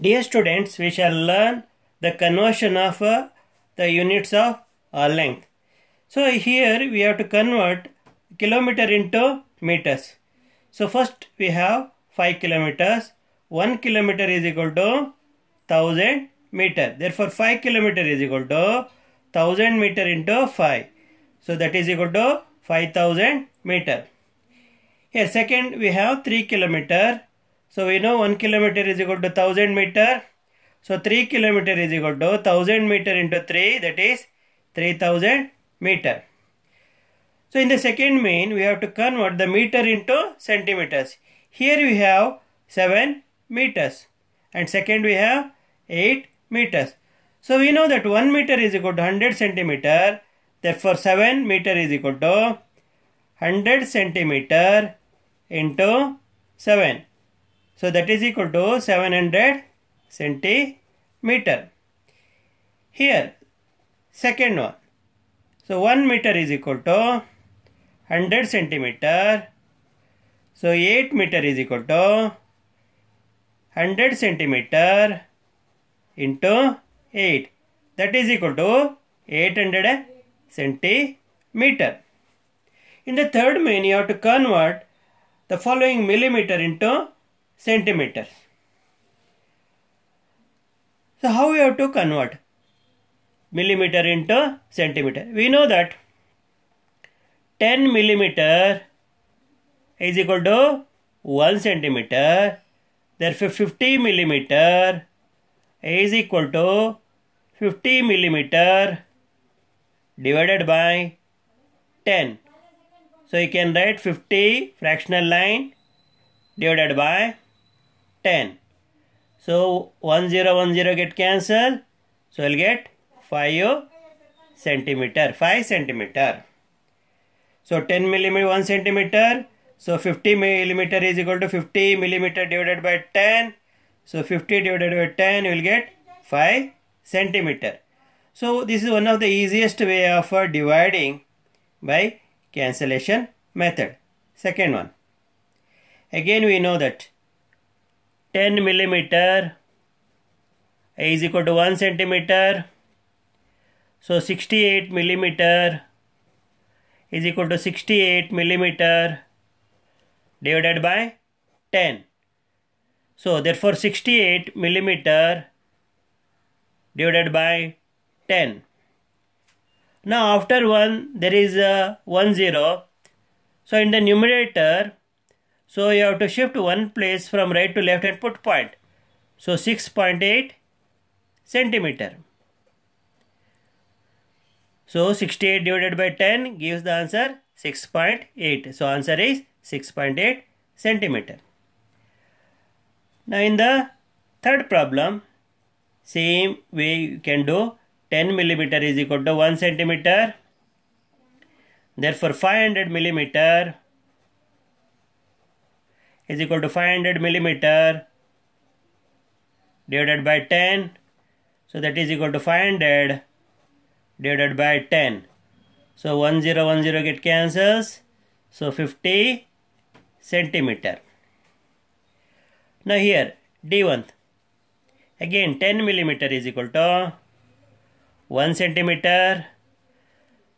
Dear students, we shall learn the conversion of uh, the units of uh, length. So here we have to convert kilometer into meters. So first we have 5 kilometers. 1 kilometer is equal to 1000 meter. Therefore 5 kilometer is equal to 1000 meter into 5. So that is equal to 5000 meter. Here second we have 3 kilometer so we know 1 kilometer is equal to 1000 meter. So 3 kilometer is equal to 1000 meter into 3 that is 3000 meter. So in the second mean we have to convert the meter into centimeters. Here we have 7 meters and second we have 8 meters. So we know that 1 meter is equal to 100 centimeter. Therefore 7 meter is equal to 100 centimeter into 7. So that is equal to 700 centimeter. Here, second one. So 1 meter is equal to 100 centimeter. So 8 meter is equal to 100 centimeter into 8. That is equal to 800 centimeter. In the third main, you have to convert the following millimeter into centimeters. So how we have to convert millimeter into centimeter? We know that 10 millimeter is equal to 1 centimeter. Therefore 50 millimeter is equal to 50 millimeter divided by 10. So you can write 50 fractional line divided by 10. So 1 0 1 0 get cancelled. So I'll get 5 centimeter. 5 centimeter. So 10 millimeter 1 centimeter. So 50 millimeter is equal to 50 millimeter divided by 10. So 50 divided by 10 you will get 5 centimeter. So this is one of the easiest way of uh, dividing by cancellation method. Second one. Again we know that 10 millimeter A is equal to 1 centimeter so 68 millimeter is equal to 68 millimeter divided by 10 so therefore 68 millimeter divided by 10 now after 1 there is a uh, 1 0 so in the numerator so you have to shift one place from right to left and put point. So 6.8 centimeter. So 68 divided by 10 gives the answer 6.8. So answer is 6.8 centimeter. Now in the third problem, same way you can do 10 millimeter is equal to 1 centimeter. Therefore 500 millimeter is equal to 500 millimeter divided by 10 so that is equal to 500 divided by 10 so 1010 get cancels so 50 centimeter now here d1 again 10 millimeter is equal to 1 centimeter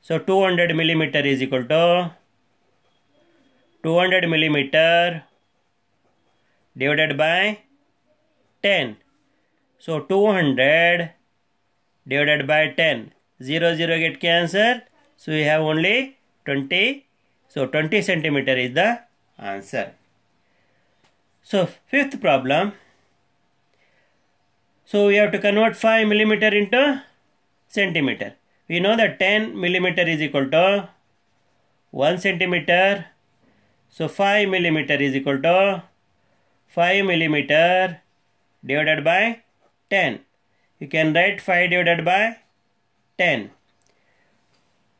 so 200 millimeter is equal to 200 millimeter divided by 10. So 200 divided by 10. 0 0 get cancer So we have only 20. So 20 centimeter is the answer. So fifth problem. So we have to convert 5 millimeter into centimeter. We know that 10 millimeter is equal to 1 centimeter. So 5 millimeter is equal to 5 millimeter divided by 10. You can write 5 divided by 10.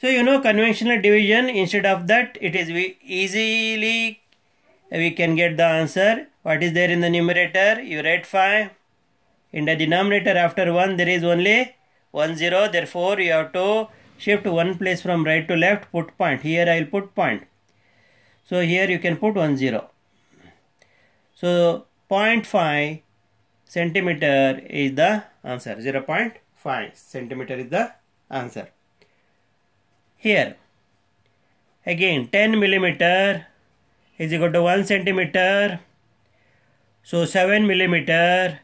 So you know conventional division instead of that it is we easily we can get the answer. What is there in the numerator? You write 5. In the denominator after 1 there is only 1 0 therefore you have to shift one place from right to left put point. Here I will put point. So here you can put 1 0. So 0.5 centimeter is the answer. 0.5 centimeter is the answer. Here again 10 millimeter is equal to 1 centimeter. So 7 millimeter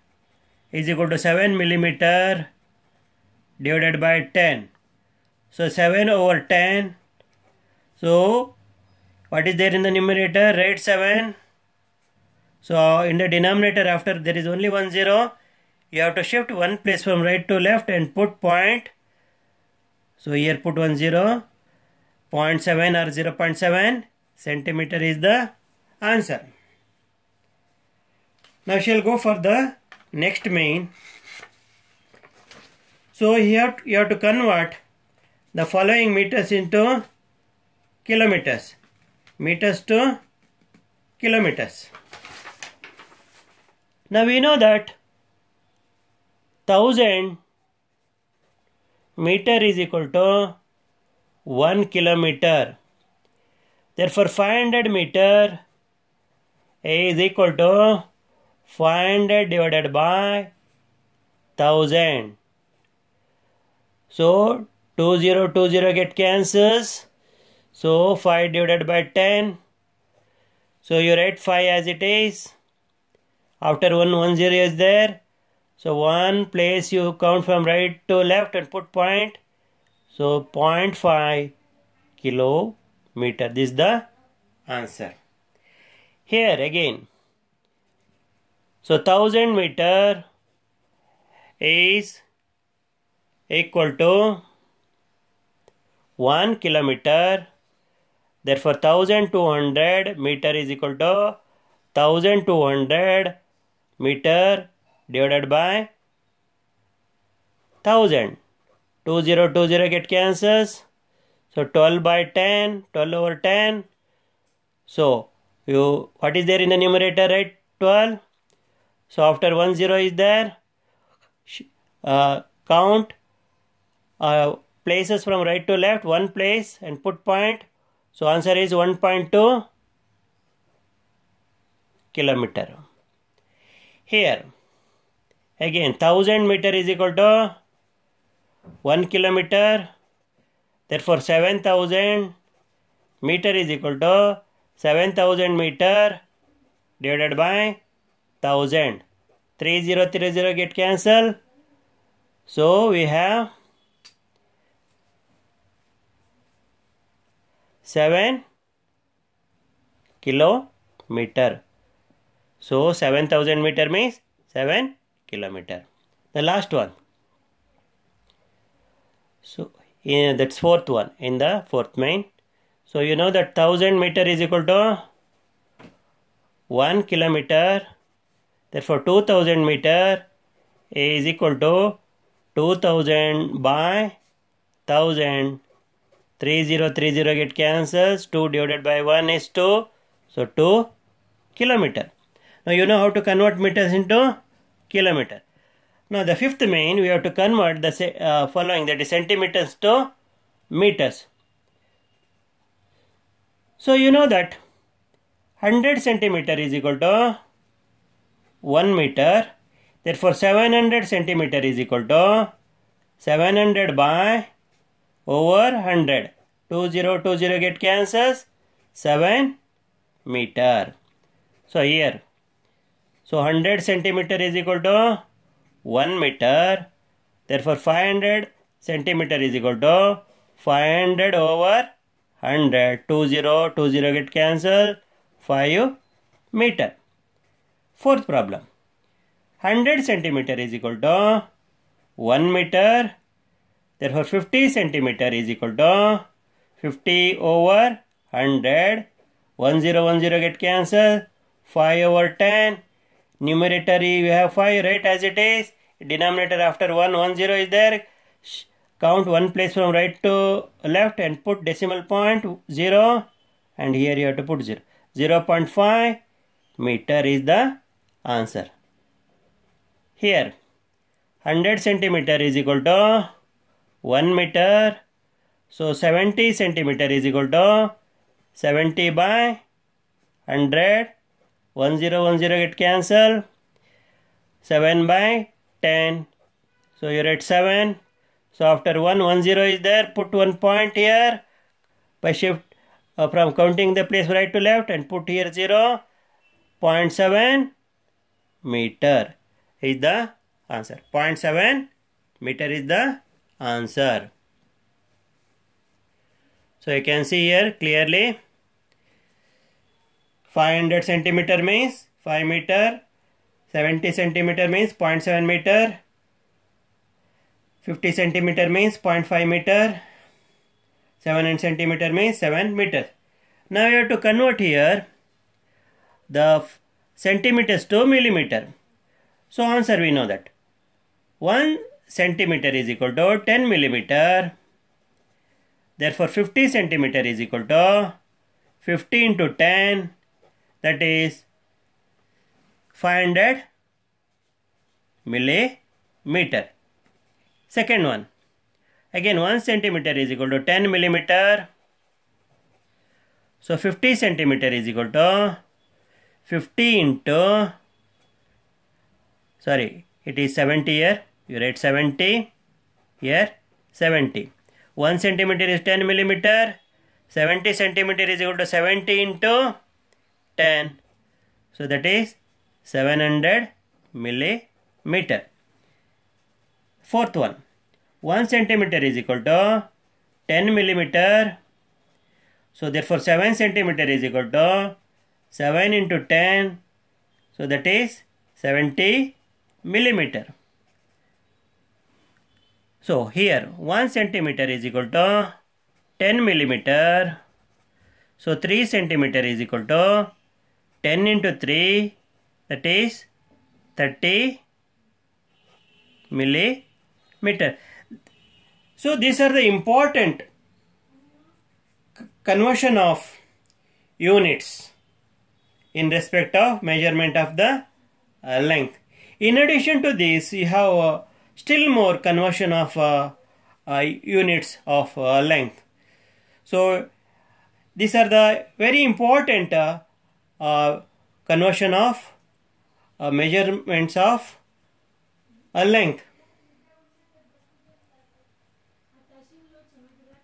is equal to 7 millimeter divided by 10. So 7 over 10. So what is there in the numerator? Right, 7 so in the denominator after there is only one zero, you have to shift one place from right to left and put point. So here put one zero, 0.7 or 0 0.7 centimeter is the answer. Now shall go for the next main. So here you have to convert the following meters into kilometers. Meters to kilometers. Now we know that 1000 meter is equal to 1 kilometer. Therefore 500 meter is equal to 500 divided by 1000. So 2020 get cancels. So 5 divided by 10. So you write 5 as it is. After 1, 1, 0 is there. So 1 place you count from right to left and put point. So 0.5 kilometer. This is the answer. Here again. So 1000 meter is equal to 1 kilometer. Therefore 1200 meter is equal to 1200 meter divided by 1000 2020 get cancels so 12 by 10 12 over 10 so you what is there in the numerator right 12 so after 1 0 is there uh, count uh, places from right to left one place and put point so answer is 1.2 kilometer here again 1000 meter is equal to 1 kilometer therefore 7000 meter is equal to 7000 meter divided by 1000 3030 get cancelled so we have 7 kilometer so 7000 meter means 7 kilometer. The last one. So in, that's fourth one in the fourth main. So you know that 1000 meter is equal to 1 kilometer. Therefore 2000 meter is equal to 2000 by 1000. 3030 30 get cancels. 2 divided by 1 is 2. So 2 kilometer. Now you know how to convert meters into kilometer. Now the fifth main, we have to convert the uh, following that is centimeters to meters. So you know that 100 centimeter is equal to 1 meter. Therefore 700 centimeter is equal to 700 by over 100. 2020 get cancels 7 meter. So here so 100 centimeter is equal to 1 meter. Therefore 500 centimeter is equal to 500 over 100. 2 0, get cancelled. 5 meter. Fourth problem. 100 centimeter is equal to 1 meter. Therefore 50 centimeter is equal to 50 over 100. 1010 get cancelled. 5 over 10 numerator we have 5 right as it is denominator after 1 1 0 is there count one place from right to left and put decimal point 0 and here you have to put 0 0 0.5 meter is the answer here 100 centimeter is equal to 1 meter so 70 centimeter is equal to 70 by 100 1 0 1 0 get cancelled 7 by 10 so you're at 7 so after 1 1 0 is there put one point here by shift uh, from counting the place right to left and put here 0 0.7 meter is the answer 0.7 meter is the answer so you can see here clearly 500 centimeter means 5 meter 70 centimeter means 0.7 meter 50 centimeter means 0.5 meter 7 centimeter means 7 meter now you have to convert here the centimeters to millimeter so answer we know that 1 centimeter is equal to 10 millimeter therefore 50 centimeter is equal to 50 into 10 that is 500 millimeter. Second one, again 1 centimeter is equal to 10 millimeter. So 50 centimeter is equal to 50 into, sorry, it is 70 here, you write 70 here, 70. 1 centimeter is 10 millimeter, 70 centimeter is equal to 70 into 10. So that is 700 millimeter. Fourth one, 1 centimeter is equal to 10 millimeter. So therefore 7 centimeter is equal to 7 into 10. So that is 70 millimeter. So here 1 centimeter is equal to 10 millimeter. So 3 centimeter is equal to 10 into 3 that is 30 millimeter. So these are the important conversion of units in respect of measurement of the uh, length. In addition to this, you have uh, still more conversion of uh, uh units of uh, length. So these are the very important uh, uh, conversion of uh, measurements of a uh, length